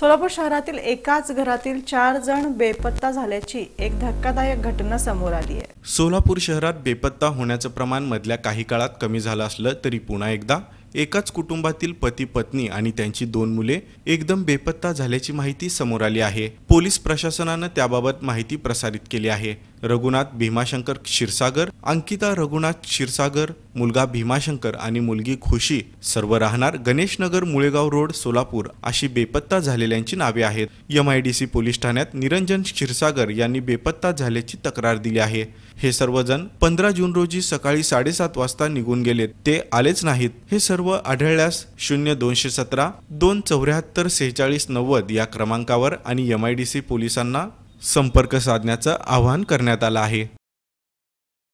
सोलापूर शहरातील एकाच घरातील चार जण बेपत्ता झाल्याची एक धक्कादायक घटना समोर आली आहे सोलापूर शहरात बेपत्ता होण्याचं प्रमाण मधल्या काही काळात कमी झालं असलं तरी पुन्हा एकदा एकाच कुटुंबातील पती पत्नी आणि त्यांची दोन मुले एकदम बेपत्ता झाल्याची माहिती समोर आली आहे पोलीस प्रशासनानं त्याबाबत माहिती प्रसारित केली आहे रघुनाथ भीमाशंकर क्षीरसागर अंकिता रघुनाथ क्षीरसागर मुलगा भीमाशंकर आणि मुलगी खुशी सर्व राहणार गणेशनगर मुळेगाव रोड सोलापूर अशी बेपत्ता झालेल्यांची नावे आहेत M I D C police ठाण्यात निरंजन क्षीरसागर यांनी बेपत्ता झाल्याची तक्रार दिली आहे हे सर्वजण पंधरा जून रोजी सकाळी साडेसात वाजता निघून गेलेत ते आलेच नाहीत हे सर्व आढळल्यास शून्य दोनशे सतरा दोन चौऱ्याहत्तर सेहेचाळीस नव्वद या क्रमांकावर आणि एम आय सी पोलिसांना संपर्क साधण्याचं आवाहन करण्यात आलं आहे